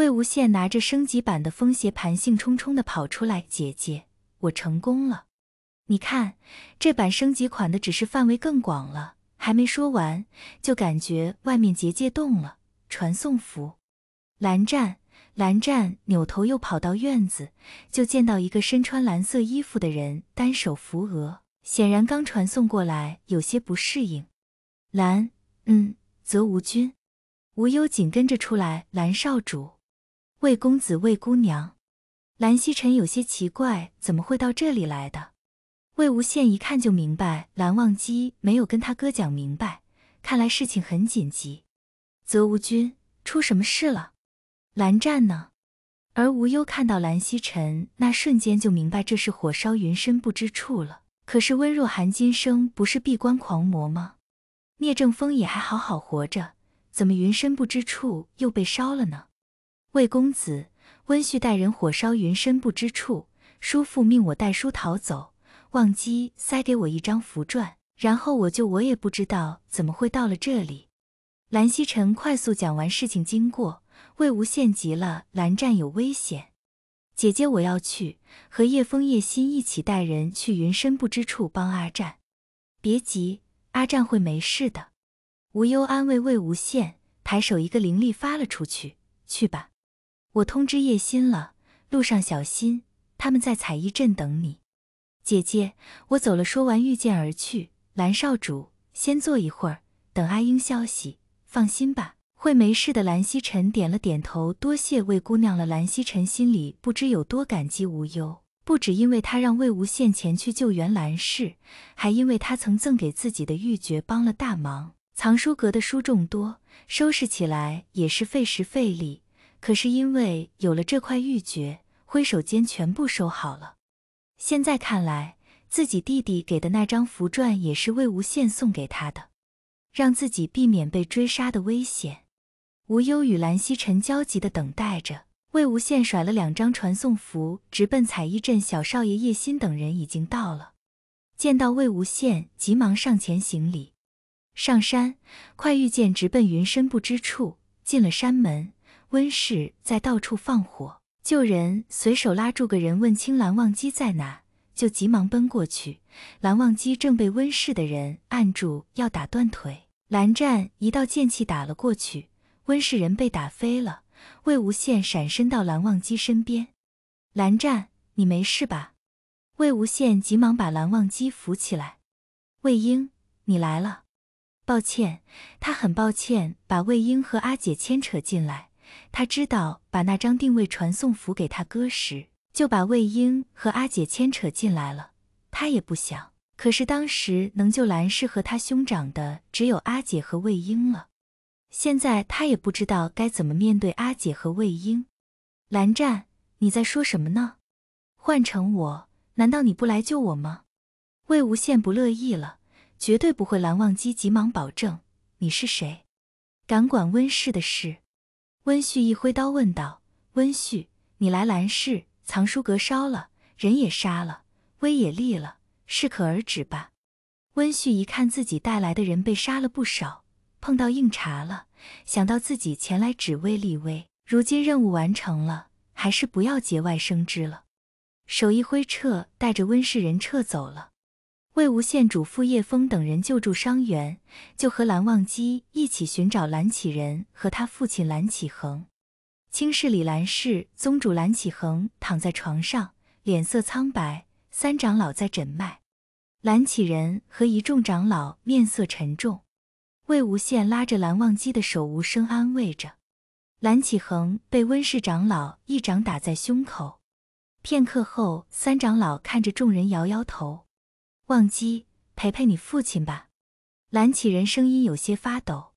魏无羡拿着升级版的风邪盘，兴冲冲地跑出来：“姐姐，我成功了！你看，这版升级款的只是范围更广了。”还没说完，就感觉外面结界动了，传送符。蓝湛，蓝湛扭头又跑到院子，就见到一个身穿蓝色衣服的人单手扶额，显然刚传送过来，有些不适应。蓝，嗯，泽无君，无忧紧跟着出来，蓝少主。魏公子、魏姑娘，蓝曦臣有些奇怪，怎么会到这里来的？魏无羡一看就明白，蓝忘机没有跟他哥讲明白，看来事情很紧急。泽无君，出什么事了？蓝湛呢？而无忧看到蓝曦臣，那瞬间就明白，这是火烧云深不知处了。可是温若寒今生不是闭关狂魔吗？聂正风也还好好活着，怎么云深不知处又被烧了呢？魏公子，温旭带人火烧云深不知处，叔父命我带书逃走，忘机塞给我一张符篆，然后我就我也不知道怎么会到了这里。蓝曦臣快速讲完事情经过，魏无羡急了，蓝湛有危险，姐姐我要去和叶枫、叶心一起带人去云深不知处帮阿湛。别急，阿湛会没事的。无忧安慰魏无羡，抬手一个灵力发了出去，去吧。我通知叶心了，路上小心，他们在彩衣镇等你。姐姐，我走了。说完，御剑而去。蓝少主，先坐一会儿，等阿英消息。放心吧，会没事的。蓝曦臣点了点头，多谢魏姑娘了。蓝曦臣心里不知有多感激无忧，不止因为他让魏无羡前去救援蓝氏，还因为他曾赠给自己的玉珏帮了大忙。藏书阁的书众多，收拾起来也是费时费力。可是因为有了这块玉珏，挥手间全部收好了。现在看来，自己弟弟给的那张符篆也是魏无羡送给他的，让自己避免被追杀的危险。无忧与蓝曦臣焦急地等待着，魏无羡甩了两张传送符，直奔彩衣镇。小少爷叶心等人已经到了，见到魏无羡，急忙上前行礼。上山，快御剑直奔云深不知处。进了山门。温氏在到处放火，救人随手拉住个人问：“清蓝忘机在哪？”就急忙奔过去。蓝忘机正被温氏的人按住，要打断腿。蓝湛一道剑气打了过去，温氏人被打飞了。魏无羡闪身到蓝忘机身边：“蓝湛，你没事吧？”魏无羡急忙把蓝忘机扶起来。“魏婴，你来了。抱歉，他很抱歉把魏婴和阿姐牵扯进来。”他知道把那张定位传送符给他哥时，就把魏婴和阿姐牵扯进来了。他也不想，可是当时能救蓝氏和他兄长的只有阿姐和魏婴了。现在他也不知道该怎么面对阿姐和魏婴。蓝湛，你在说什么呢？换成我，难道你不来救我吗？魏无羡不乐意了，绝对不会。蓝忘机急忙保证。你是谁？敢管温氏的事？温煦一挥刀问道：“温煦，你来兰氏藏书阁烧了，人也杀了，威也立了，适可而止吧。”温煦一看自己带来的人被杀了不少，碰到硬茬了，想到自己前来只为立威，如今任务完成了，还是不要节外生枝了。手一挥撤，带着温氏人撤走了。魏无羡嘱咐叶枫等人救助伤员，就和蓝忘机一起寻找蓝启仁和他父亲蓝启恒。青室里，蓝氏宗主蓝启恒躺在床上，脸色苍白。三长老在诊脉，蓝启仁和一众长老面色沉重。魏无羡拉着蓝忘机的手，无声安慰着。蓝启恒被温氏长老一掌打在胸口，片刻后，三长老看着众人，摇摇头。忘机，陪陪你父亲吧。蓝启人声音有些发抖。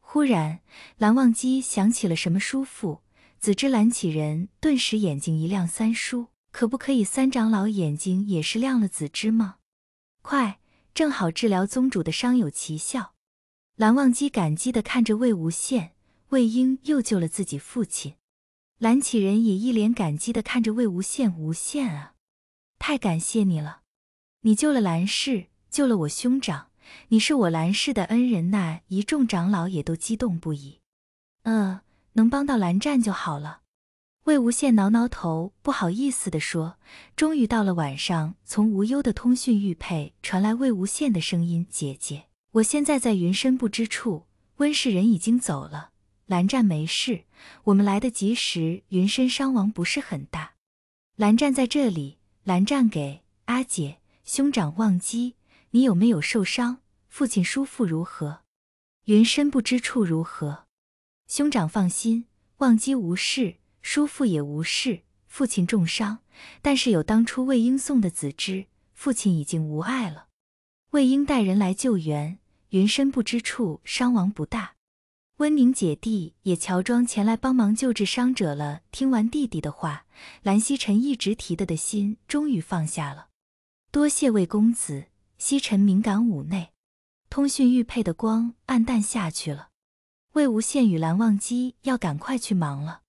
忽然，蓝忘机想起了什么，叔父。子之蓝启人顿时眼睛一亮：“三叔，可不可以？”三长老眼睛也是亮了：“子之吗？快，正好治疗宗主的伤有奇效。”蓝忘机感激的看着魏无羡，魏婴又救了自己父亲。蓝启人也一脸感激的看着魏无羡：“无羡啊，太感谢你了。”你救了兰氏，救了我兄长，你是我兰氏的恩人。那一众长老也都激动不已。嗯，能帮到蓝湛就好了。魏无羡挠挠头，不好意思的说。终于到了晚上，从无忧的通讯玉佩传来魏无羡的声音：“姐姐，我现在在云深不知处，温氏人已经走了，蓝湛没事，我们来得及时，云深伤亡不是很大。蓝湛在这里，蓝湛给阿姐。”兄长忘机，你有没有受伤？父亲叔父如何？云深不知处如何？兄长放心，忘机无事，叔父也无事，父亲重伤，但是有当初魏婴送的子之，父亲已经无碍了。魏婴带人来救援，云深不知处伤亡不大，温宁姐弟也乔装前来帮忙救治伤者了。听完弟弟的话，蓝曦臣一直提着的心终于放下了。多谢魏公子，西沉敏感五内，通讯玉佩的光暗淡下去了。魏无羡与蓝忘机要赶快去忙了。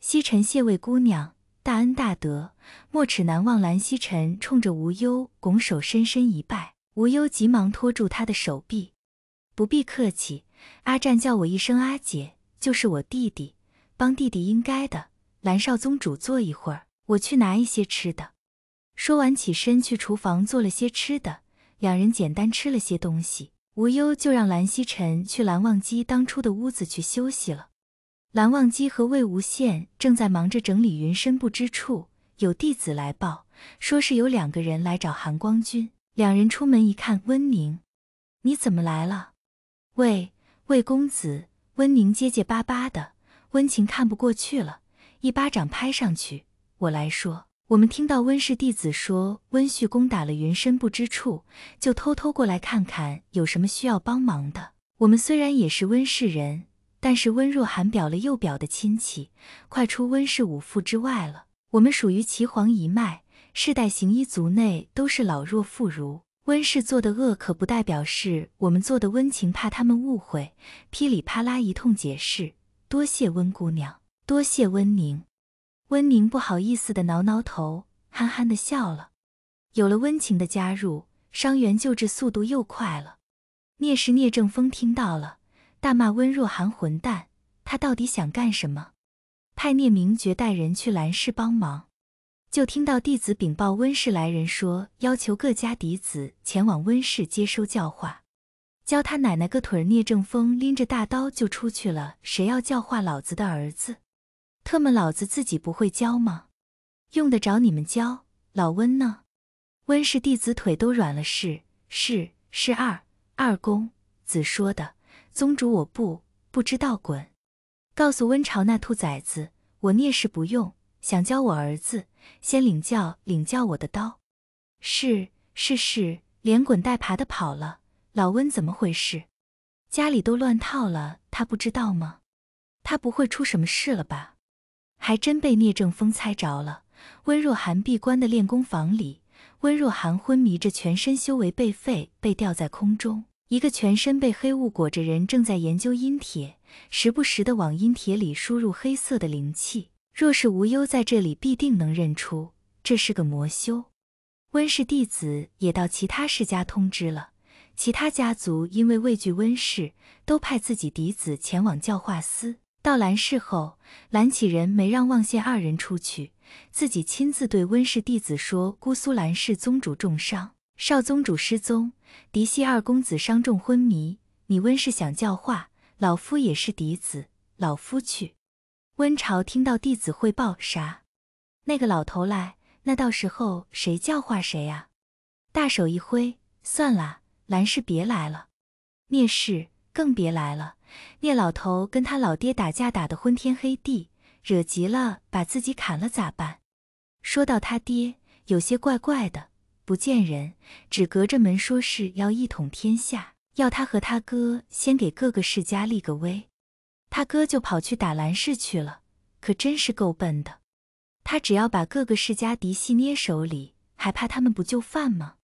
西沉谢魏姑娘大恩大德，莫齿难忘。蓝西臣冲着无忧拱手深深一拜，无忧急忙拖住他的手臂：“不必客气，阿湛叫我一声阿姐，就是我弟弟，帮弟弟应该的。蓝少宗主坐一会儿，我去拿一些吃的。”说完，起身去厨房做了些吃的，两人简单吃了些东西，无忧就让蓝曦臣去蓝忘机当初的屋子去休息了。蓝忘机和魏无羡正在忙着整理云深不知处，有弟子来报，说是有两个人来找韩光君。两人出门一看，温宁，你怎么来了？魏魏公子。温宁结结巴巴的，温情看不过去了，一巴掌拍上去，我来说。我们听到温氏弟子说温旭攻打了云深不知处，就偷偷过来看看有什么需要帮忙的。我们虽然也是温氏人，但是温若寒表了又表的亲戚，快出温氏五父之外了。我们属于岐黄一脉，世代行医，族内都是老弱妇孺。温氏做的恶可不代表是我们做的温情，怕他们误会，噼里啪啦一通解释。多谢温姑娘，多谢温宁。温宁不好意思的挠挠头，憨憨的笑了。有了温情的加入，伤员救治速度又快了。聂氏聂正风听到了，大骂温若寒混蛋，他到底想干什么？派聂明觉带人去兰氏帮忙。就听到弟子禀报温氏来人说，要求各家嫡子前往温氏接收教化。教他奶奶个腿！聂正风拎着大刀就出去了。谁要教化老子的儿子？特么老子自己不会教吗？用得着你们教？老温呢？温氏弟子腿都软了，是是是二二公子说的。宗主，我不不知道滚！告诉温朝那兔崽子，我聂氏不用，想教我儿子，先领教领教我的刀。是是是，连滚带爬的跑了。老温怎么回事？家里都乱套了，他不知道吗？他不会出什么事了吧？还真被聂正风猜着了。温若寒闭关的练功房里，温若寒昏迷着，全身修为被废，被吊在空中。一个全身被黑雾裹着人正在研究阴铁，时不时的往阴铁里输入黑色的灵气。若是无忧在这里，必定能认出这是个魔修。温氏弟子也到其他世家通知了，其他家族因为畏惧温氏，都派自己嫡子前往教化司。到兰氏后，兰启仁没让望仙二人出去，自己亲自对温氏弟子说：“姑苏兰氏宗主重伤，少宗主失踪，嫡系二公子伤重昏迷。你温氏想教化，老夫也是嫡子，老夫去。”温朝听到弟子汇报啥？那个老头来，那到时候谁教化谁啊？大手一挥，算了，兰氏别来了，灭氏。更别来了！聂老头跟他老爹打架打得昏天黑地，惹急了把自己砍了咋办？说到他爹，有些怪怪的，不见人，只隔着门说是要一统天下，要他和他哥先给各个世家立个威。他哥就跑去打蓝氏去了，可真是够笨的。他只要把各个世家嫡系捏手里，还怕他们不就范吗？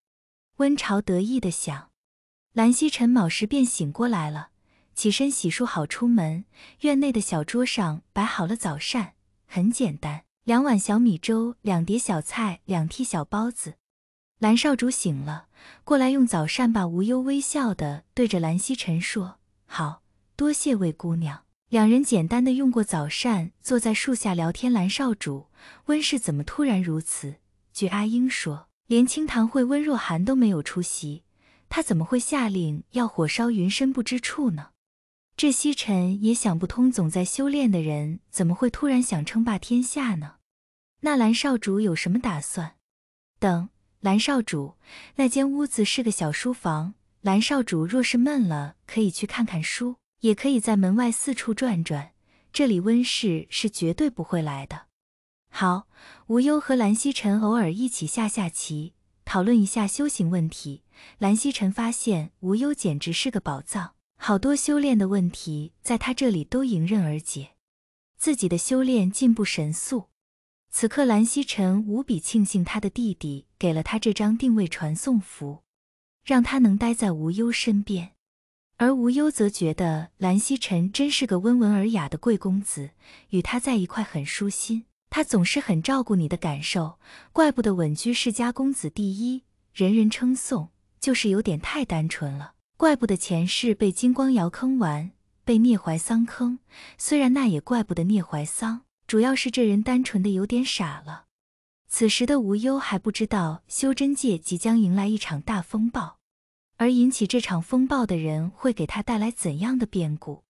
温潮得意的想。蓝曦臣卯时便醒过来了，起身洗漱好出门。院内的小桌上摆好了早膳，很简单，两碗小米粥，两碟小菜，两屉小包子。蓝少主醒了，过来用早膳吧。无忧微笑的对着蓝曦臣说：“好多谢魏姑娘。”两人简单的用过早膳，坐在树下聊天。蓝少主，温氏怎么突然如此？据阿英说，连清堂会温若寒都没有出席。他怎么会下令要火烧云深不知处呢？这西尘也想不通，总在修炼的人怎么会突然想称霸天下呢？那蓝少主有什么打算？等蓝少主，那间屋子是个小书房，蓝少主若是闷了，可以去看看书，也可以在门外四处转转。这里温室是绝对不会来的。好，无忧和蓝曦臣偶尔一起下下棋。讨论一下修行问题。蓝曦臣发现无忧简直是个宝藏，好多修炼的问题在他这里都迎刃而解，自己的修炼进步神速。此刻蓝曦臣无比庆幸他的弟弟给了他这张定位传送符，让他能待在无忧身边。而无忧则觉得蓝曦臣真是个温文尔雅的贵公子，与他在一块很舒心。他总是很照顾你的感受，怪不得稳居世家公子第一，人人称颂，就是有点太单纯了。怪不得前世被金光瑶坑完，被聂怀桑坑，虽然那也怪不得聂怀桑，主要是这人单纯的有点傻了。此时的无忧还不知道修真界即将迎来一场大风暴，而引起这场风暴的人会给他带来怎样的变故。